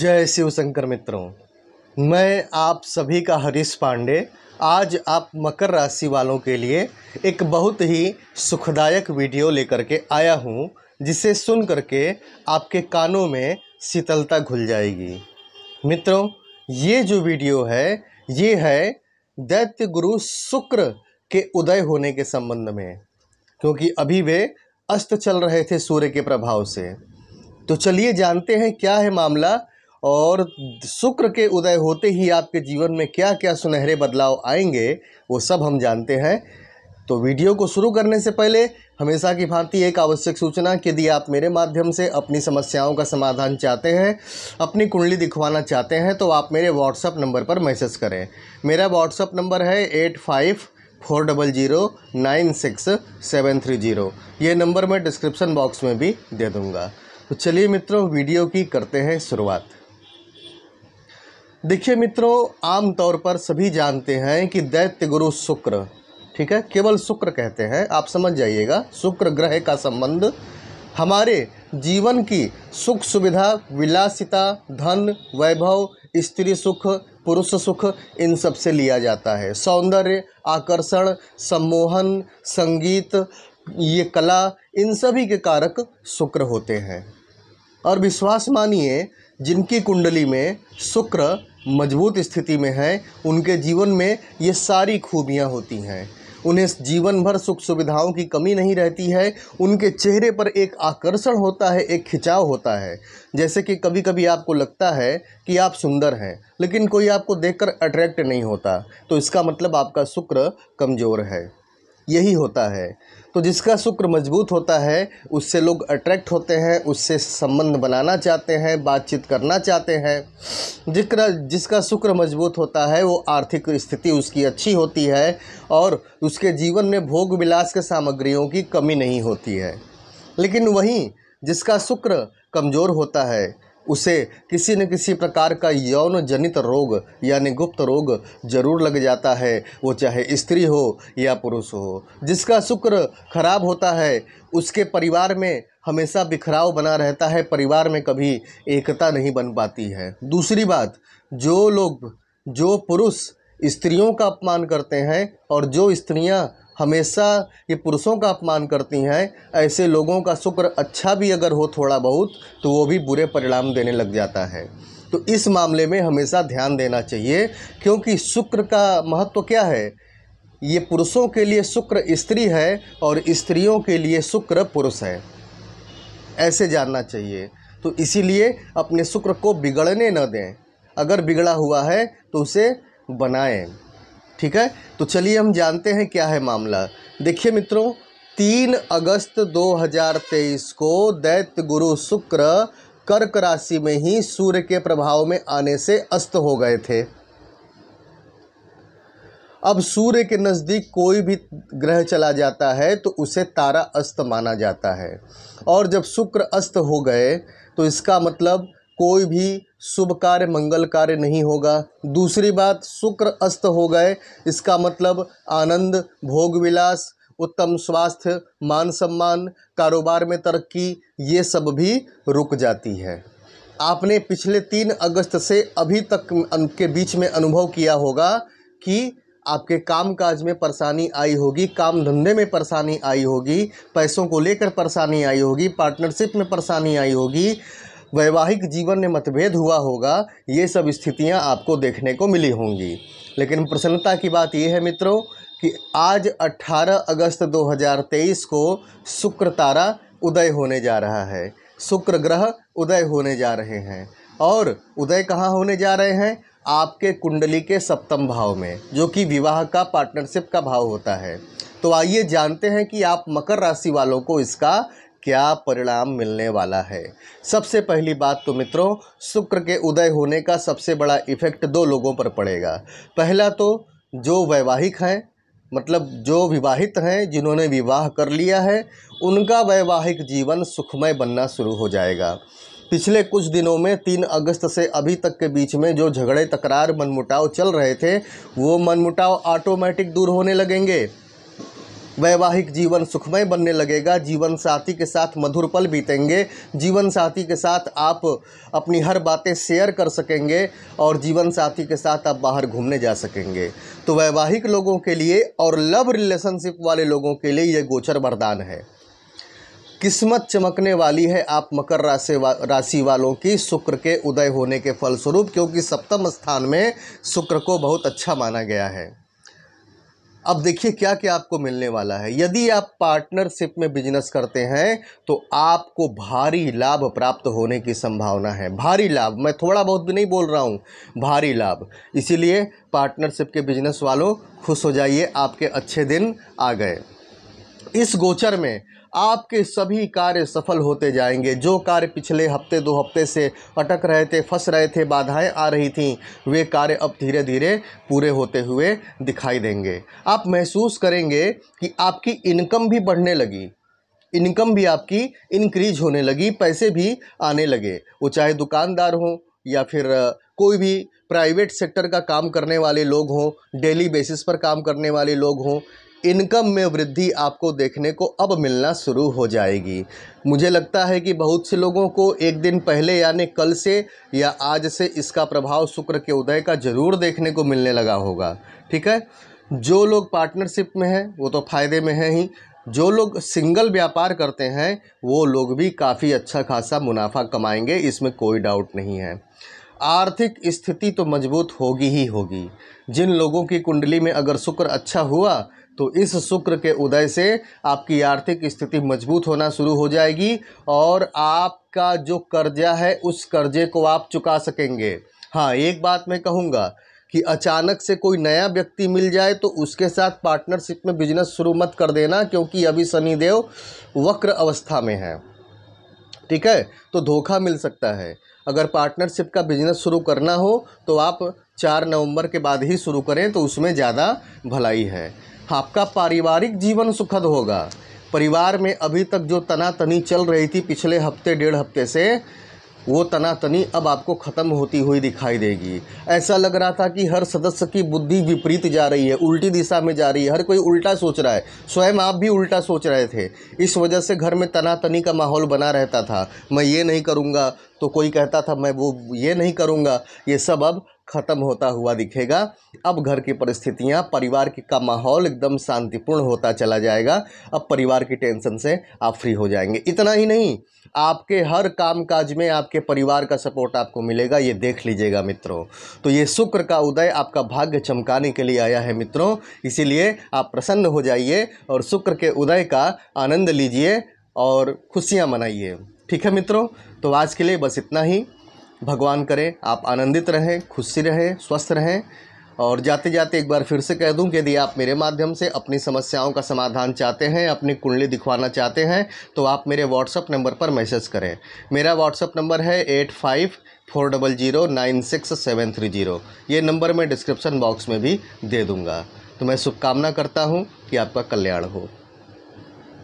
जय शिव शंकर मित्रों मैं आप सभी का हरीश पांडे आज आप मकर राशि वालों के लिए एक बहुत ही सुखदायक वीडियो लेकर के आया हूं जिसे सुन करके आपके कानों में शीतलता घुल जाएगी मित्रों ये जो वीडियो है ये है दैत्य गुरु शुक्र के उदय होने के संबंध में क्योंकि अभी वे अस्त चल रहे थे सूर्य के प्रभाव से तो चलिए जानते हैं क्या है मामला और शुक्र के उदय होते ही आपके जीवन में क्या क्या सुनहरे बदलाव आएंगे वो सब हम जानते हैं तो वीडियो को शुरू करने से पहले हमेशा की भांति एक आवश्यक सूचना कि यदि आप मेरे माध्यम से अपनी समस्याओं का समाधान चाहते हैं अपनी कुंडली दिखवाना चाहते हैं तो आप मेरे व्हाट्सअप नंबर पर मैसेज करें मेरा व्हाट्सअप नंबर है eight five four double zero nine six seven three zero ये नंबर मैं डिस्क्रिप्शन बॉक्स में भी दे दूँगा तो चलिए मित्रों वीडियो की करते हैं शुरुआत देखिए मित्रों आम तौर पर सभी जानते हैं कि दैत्य गुरु शुक्र ठीक है केवल शुक्र कहते हैं आप समझ जाइएगा शुक्र ग्रह का संबंध हमारे जीवन की सुख सुविधा विलासिता धन वैभव स्त्री सुख पुरुष सुख इन सब से लिया जाता है सौंदर्य आकर्षण सम्मोहन संगीत ये कला इन सभी के कारक शुक्र होते हैं और विश्वास मानिए जिनकी कुंडली में शुक्र मजबूत स्थिति में है उनके जीवन में ये सारी खूबियाँ होती हैं उन्हें जीवन भर सुख सुविधाओं की कमी नहीं रहती है उनके चेहरे पर एक आकर्षण होता है एक खिंचाव होता है जैसे कि कभी कभी आपको लगता है कि आप सुंदर हैं लेकिन कोई आपको देखकर अट्रैक्ट नहीं होता तो इसका मतलब आपका शुक्र कमज़ोर है यही होता है तो जिसका शुक्र मजबूत होता है उससे लोग अट्रैक्ट होते हैं उससे संबंध बनाना चाहते हैं बातचीत करना चाहते हैं जिसका जिसका शुक्र मजबूत होता है वो आर्थिक स्थिति उसकी अच्छी होती है और उसके जीवन में भोग विलास के सामग्रियों की कमी नहीं होती है लेकिन वहीं जिसका शुक्र कमज़ोर होता है उसे किसी न किसी प्रकार का यौन जनित रोग यानी गुप्त रोग जरूर लग जाता है वो चाहे स्त्री हो या पुरुष हो जिसका शुक्र खराब होता है उसके परिवार में हमेशा बिखराव बना रहता है परिवार में कभी एकता नहीं बन पाती है दूसरी बात जो लोग जो पुरुष स्त्रियों का अपमान करते हैं और जो स्त्रियां हमेशा ये पुरुषों का अपमान करती हैं ऐसे लोगों का शुक्र अच्छा भी अगर हो थोड़ा बहुत तो वो भी बुरे परिणाम देने लग जाता है तो इस मामले में हमेशा ध्यान देना चाहिए क्योंकि शुक्र का महत्व तो क्या है ये पुरुषों के लिए शुक्र स्त्री है और स्त्रियों के लिए शुक्र पुरुष है ऐसे जानना चाहिए तो इसीलिए अपने शुक्र को बिगड़ने न दें अगर बिगड़ा हुआ है तो उसे बनाएं ठीक है तो चलिए हम जानते हैं क्या है मामला देखिए मित्रों तीन अगस्त 2023 को दैत्य गुरु शुक्र कर्क राशि में ही सूर्य के प्रभाव में आने से अस्त हो गए थे अब सूर्य के नज़दीक कोई भी ग्रह चला जाता है तो उसे तारा अस्त माना जाता है और जब शुक्र अस्त हो गए तो इसका मतलब कोई भी शुभ कार्य मंगल कार्य नहीं होगा दूसरी बात शुक्र अस्त हो गए इसका मतलब आनंद भोग विलास उत्तम स्वास्थ्य मान सम्मान कारोबार में तरक्की ये सब भी रुक जाती है आपने पिछले तीन अगस्त से अभी तक के बीच में अनुभव किया होगा कि आपके काम काज में परेशानी आई होगी काम धंधे में परेशानी आई होगी पैसों को लेकर परेशानी आई होगी पार्टनरशिप में परेशानी आई होगी वैवाहिक जीवन में मतभेद हुआ होगा ये सब स्थितियां आपको देखने को मिली होंगी लेकिन प्रसन्नता की बात ये है मित्रों कि आज 18 अगस्त 2023 को शुक्र तारा उदय होने जा रहा है शुक्र ग्रह उदय होने जा रहे हैं और उदय कहाँ होने जा रहे हैं आपके कुंडली के सप्तम भाव में जो कि विवाह का पार्टनरशिप का भाव होता है तो आइए जानते हैं कि आप मकर राशि वालों को इसका क्या परिणाम मिलने वाला है सबसे पहली बात तो मित्रों शुक्र के उदय होने का सबसे बड़ा इफेक्ट दो लोगों पर पड़ेगा पहला तो जो वैवाहिक हैं मतलब जो विवाहित हैं जिन्होंने विवाह कर लिया है उनका वैवाहिक जीवन सुखमय बनना शुरू हो जाएगा पिछले कुछ दिनों में तीन अगस्त से अभी तक के बीच में जो झगड़े तकरार मनमुटाव चल रहे थे वो मनमुटाव ऑटोमेटिक दूर होने लगेंगे वैवाहिक जीवन सुखमय बनने लगेगा जीवन साथी के साथ मधुर पल बीतेंगे जीवन साथी के साथ आप अपनी हर बातें शेयर कर सकेंगे और जीवन साथी के साथ आप बाहर घूमने जा सकेंगे तो वैवाहिक लोगों के लिए और लव रिलेशनशिप वाले लोगों के लिए ये गोचर वरदान है किस्मत चमकने वाली है आप मकर राशि वा, राशि वालों की शुक्र के उदय होने के फलस्वरूप क्योंकि सप्तम स्थान में शुक्र को बहुत अच्छा माना गया है अब देखिए क्या क्या आपको मिलने वाला है यदि आप पार्टनरशिप में बिजनेस करते हैं तो आपको भारी लाभ प्राप्त होने की संभावना है भारी लाभ मैं थोड़ा बहुत भी नहीं बोल रहा हूँ भारी लाभ इसीलिए पार्टनरशिप के बिजनेस वालों खुश हो जाइए आपके अच्छे दिन आ गए इस गोचर में आपके सभी कार्य सफल होते जाएंगे जो कार्य पिछले हफ्ते दो हफ्ते से अटक रहे थे फंस रहे थे बाधाएं आ रही थीं वे कार्य अब धीरे धीरे पूरे होते हुए दिखाई देंगे आप महसूस करेंगे कि आपकी इनकम भी बढ़ने लगी इनकम भी आपकी इंक्रीज होने लगी पैसे भी आने लगे वो चाहे दुकानदार हों या फिर कोई भी प्राइवेट सेक्टर का काम करने वाले लोग हों डेली बेसिस पर काम करने वाले लोग हों इनकम में वृद्धि आपको देखने को अब मिलना शुरू हो जाएगी मुझे लगता है कि बहुत से लोगों को एक दिन पहले यानी कल से या आज से इसका प्रभाव शुक्र के उदय का ज़रूर देखने को मिलने लगा होगा ठीक है जो लोग पार्टनरशिप में हैं वो तो फ़ायदे में हैं ही जो लोग सिंगल व्यापार करते हैं वो लोग भी काफ़ी अच्छा खासा मुनाफा कमाएंगे इसमें कोई डाउट नहीं है आर्थिक स्थिति तो मजबूत होगी ही होगी जिन लोगों की कुंडली में अगर शुक्र अच्छा हुआ तो इस शुक्र के उदय से आपकी आर्थिक स्थिति मजबूत होना शुरू हो जाएगी और आपका जो कर्जा है उस कर्जे को आप चुका सकेंगे हाँ एक बात मैं कहूँगा कि अचानक से कोई नया व्यक्ति मिल जाए तो उसके साथ पार्टनरशिप में बिजनेस शुरू मत कर देना क्योंकि अभी शनिदेव वक्र अवस्था में है ठीक है तो धोखा मिल सकता है अगर पार्टनरशिप का बिजनेस शुरू करना हो तो आप चार नवंबर के बाद ही शुरू करें तो उसमें ज़्यादा भलाई है आपका पारिवारिक जीवन सुखद होगा परिवार में अभी तक जो तनातनी चल रही थी पिछले हफ्ते डेढ़ हफ्ते से वो तनातनी अब आपको ख़त्म होती हुई दिखाई देगी ऐसा लग रहा था कि हर सदस्य की बुद्धि विपरीत जा रही है उल्टी दिशा में जा रही है हर कोई उल्टा सोच रहा है स्वयं आप भी उल्टा सोच रहे थे इस वजह से घर में तनातनी का माहौल बना रहता था मैं ये नहीं करूँगा तो कोई कहता था मैं वो ये नहीं करूँगा ये सब अब ख़त्म होता हुआ दिखेगा अब घर की परिस्थितियाँ परिवार की का माहौल एकदम शांतिपूर्ण होता चला जाएगा अब परिवार की टेंशन से आप फ्री हो जाएंगे इतना ही नहीं आपके हर काम काज में आपके परिवार का सपोर्ट आपको मिलेगा ये देख लीजिएगा मित्रों तो ये शुक्र का उदय आपका भाग्य चमकाने के लिए आया है मित्रों इसीलिए आप प्रसन्न हो जाइए और शुक्र के उदय का आनंद लीजिए और खुशियाँ मनाइए ठीक है मित्रों तो आज के लिए बस इतना ही भगवान करें आप आनंदित रहें खुशी रहें स्वस्थ रहें और जाते जाते एक बार फिर से कह दूं कि यदि आप मेरे माध्यम से अपनी समस्याओं का समाधान चाहते हैं अपनी कुंडली दिखवाना चाहते हैं तो आप मेरे व्हाट्सअप नंबर पर मैसेज करें मेरा व्हाट्सअप नंबर है eight five four double zero nine six seven three zero ये नंबर मैं डिस्क्रिप्शन बॉक्स में भी दे दूँगा तो मैं शुभकामना करता हूँ कि आपका कल्याण हो